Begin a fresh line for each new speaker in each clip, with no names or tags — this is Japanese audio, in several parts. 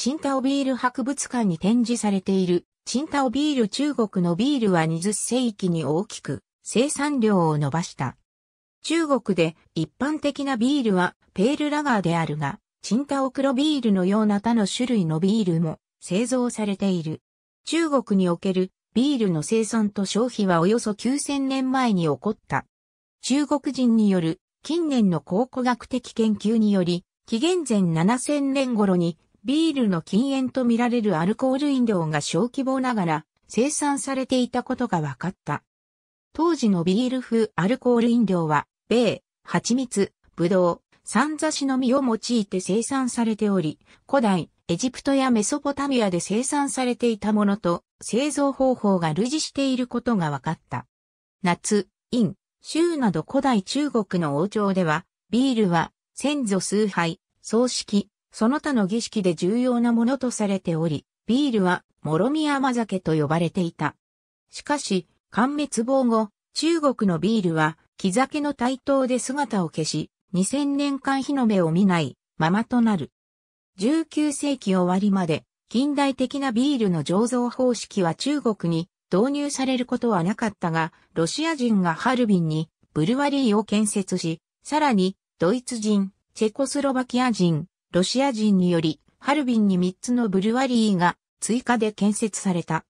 チンタオビール博物館に展示されている、チンタオビール中国のビールは20世紀に大きく生産量を伸ばした。中国で一般的なビールはペールラガーであるが、チンタオ黒ビールのような他の種類のビールも製造されている。中国におけるビールの生産と消費はおよそ9000年前に起こった。中国人による近年の考古学的研究により、紀元前7000年頃にビールの禁煙とみられるアルコール飲料が小規模ながら生産されていたことが分かった。当時のビール風アルコール飲料は、米、蜂蜜、ぶどう、三座しの実を用いて生産されており、古代、エジプトやメソポタミアで生産されていたものと製造方法が類似していることが分かった。夏、陰、州など古代中国の王朝では、ビールは先祖崇拝、葬式、その他の儀式で重要なものとされており、ビールは、もろみ甘酒と呼ばれていた。しかし、完滅亡後、中国のビールは、木酒の台頭で姿を消し、2000年間日の目を見ないままとなる。19世紀終わりまで、近代的なビールの醸造方式は中国に導入されることはなかったが、ロシア人がハルビンにブルワリーを建設し、さらにドイツ人、チェコスロバキア人、ロシア人により、ハルビンに3つのブルワリーが追加で建設された。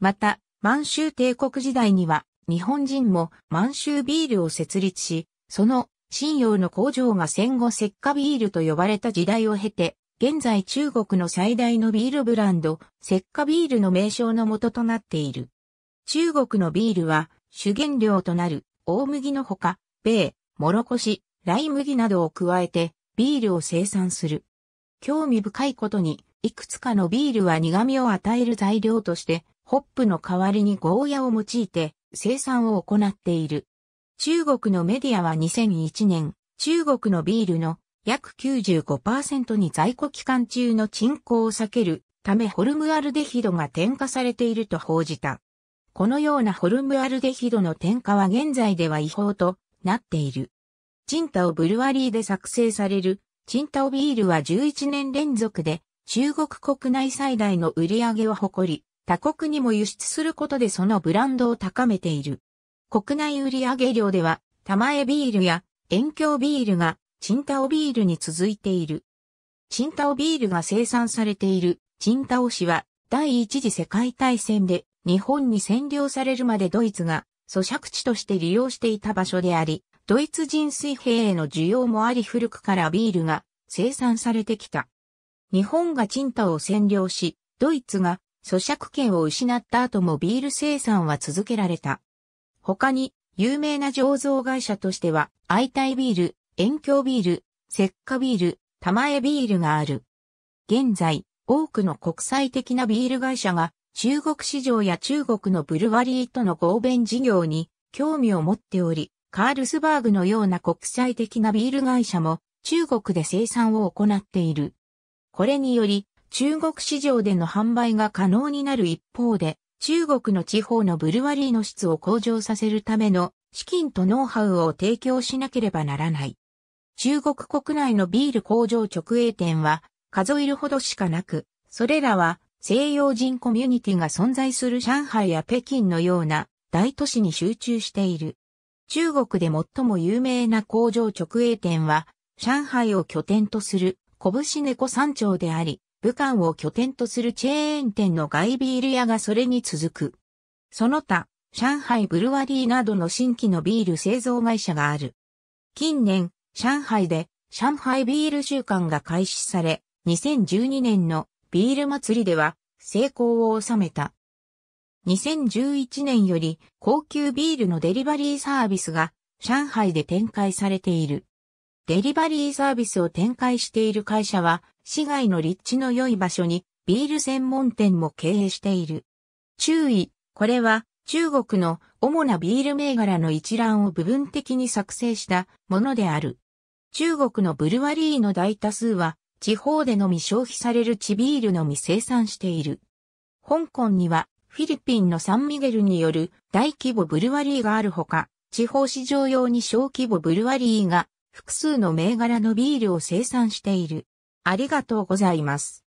また、満州帝国時代には、日本人も満州ビールを設立し、その、信用の工場が戦後石化ビールと呼ばれた時代を経て、現在中国の最大のビールブランド、石化ビールの名称の元となっている。中国のビールは主原料となる大麦のほか、米、もろこし、ライ麦などを加えてビールを生産する。興味深いことに、いくつかのビールは苦味を与える材料として、ホップの代わりにゴーヤを用いて生産を行っている。中国のメディアは2001年、中国のビールの約95%に在庫期間中の沈降を避けるためホルムアルデヒドが添加されていると報じた。このようなホルムアルデヒドの添加は現在では違法となっている。チンタオブルワリーで作成される、チンタオビールは11年連続で、中国国内最大の売り上げを誇り、他国にも輸出することでそのブランドを高めている。国内売上量では、玉江ビールや遠京ビールが、チンタオビールに続いている。チンタオビールが生産されている、チンタオ市は、第一次世界大戦で、日本に占領されるまでドイツが、咀嚼地として利用していた場所であり、ドイツ人水兵への需要もあり古くからビールが生産されてきた。日本が賃貸を占領し、ドイツが咀嚼権を失った後もビール生産は続けられた。他に、有名な醸造会社としては、タイビール、遠鏡ビール、石化ビール、玉江ビールがある。現在、多くの国際的なビール会社が、中国市場や中国のブルワリーとの合弁事業に興味を持っており、カールスバーグのような国際的なビール会社も中国で生産を行っている。これにより、中国市場での販売が可能になる一方で、中国の地方のブルワリーの質を向上させるための資金とノウハウを提供しなければならない。中国国内のビール工場直営店は数えるほどしかなく、それらは西洋人コミュニティが存在する上海や北京のような大都市に集中している。中国で最も有名な工場直営店は、上海を拠点とする拳猫山頂であり、武漢を拠点とするチェーン店のガイビール屋がそれに続く。その他、上海ブルワリーなどの新規のビール製造会社がある。近年、上海で上海ビール週間が開始され、2012年のビール祭りでは成功を収めた。2011年より高級ビールのデリバリーサービスが上海で展開されている。デリバリーサービスを展開している会社は市外の立地の良い場所にビール専門店も経営している。注意、これは中国の主なビール銘柄の一覧を部分的に作成したものである。中国のブルワリーの大多数は地方でのみ消費される地ビールのみ生産している。香港にはフィリピンのサンミゲルによる大規模ブルワリーがあるほか、地方市場用に小規模ブルワリーが複数の銘柄のビールを生産している。ありがとうございます。